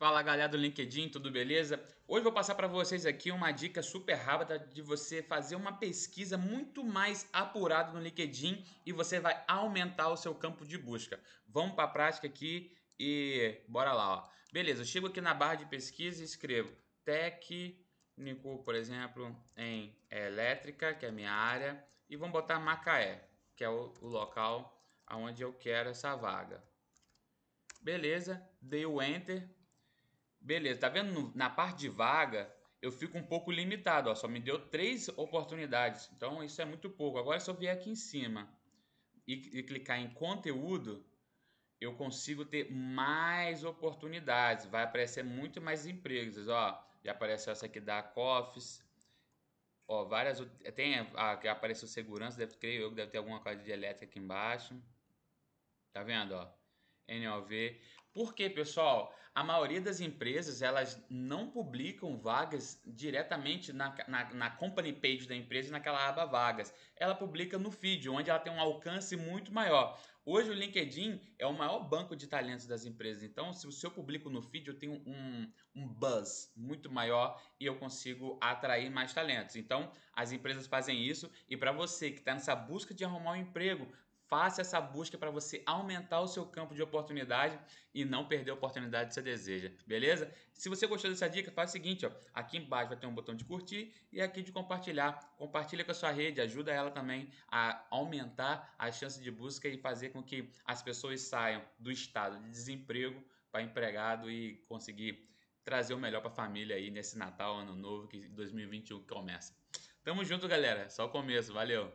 Fala galera do LinkedIn, tudo beleza? Hoje vou passar para vocês aqui uma dica super rápida de você fazer uma pesquisa muito mais apurada no LinkedIn e você vai aumentar o seu campo de busca. Vamos para a prática aqui e bora lá. Ó. Beleza, eu chego aqui na barra de pesquisa e escrevo técnico, por exemplo, em elétrica, que é a minha área, e vamos botar Macaé, que é o, o local onde eu quero essa vaga. Beleza, dei o Enter, Beleza, tá vendo na parte de vaga, eu fico um pouco limitado, ó, só me deu três oportunidades, então isso é muito pouco. Agora, se eu vier aqui em cima e, e clicar em conteúdo, eu consigo ter mais oportunidades, vai aparecer muito mais empresas, ó, já apareceu essa aqui da Coffs, ó, várias, tem a que apareceu segurança, deve, creio eu que deve ter alguma coisa de elétrica aqui embaixo, tá vendo, ó. NOV. Porque, pessoal, a maioria das empresas elas não publicam vagas diretamente na, na, na company page da empresa naquela aba vagas. Ela publica no feed, onde ela tem um alcance muito maior. Hoje o LinkedIn é o maior banco de talentos das empresas. Então, se, se eu publico no feed, eu tenho um, um buzz muito maior e eu consigo atrair mais talentos. Então, as empresas fazem isso. E para você que está nessa busca de arrumar um emprego, Faça essa busca para você aumentar o seu campo de oportunidade e não perder a oportunidade que você deseja, beleza? Se você gostou dessa dica, faz o seguinte, ó, aqui embaixo vai ter um botão de curtir e aqui de compartilhar. Compartilha com a sua rede, ajuda ela também a aumentar a chance de busca e fazer com que as pessoas saiam do estado de desemprego para empregado e conseguir trazer o melhor para a família aí nesse Natal, Ano Novo, que 2021 começa. Tamo junto, galera. Só o começo. Valeu!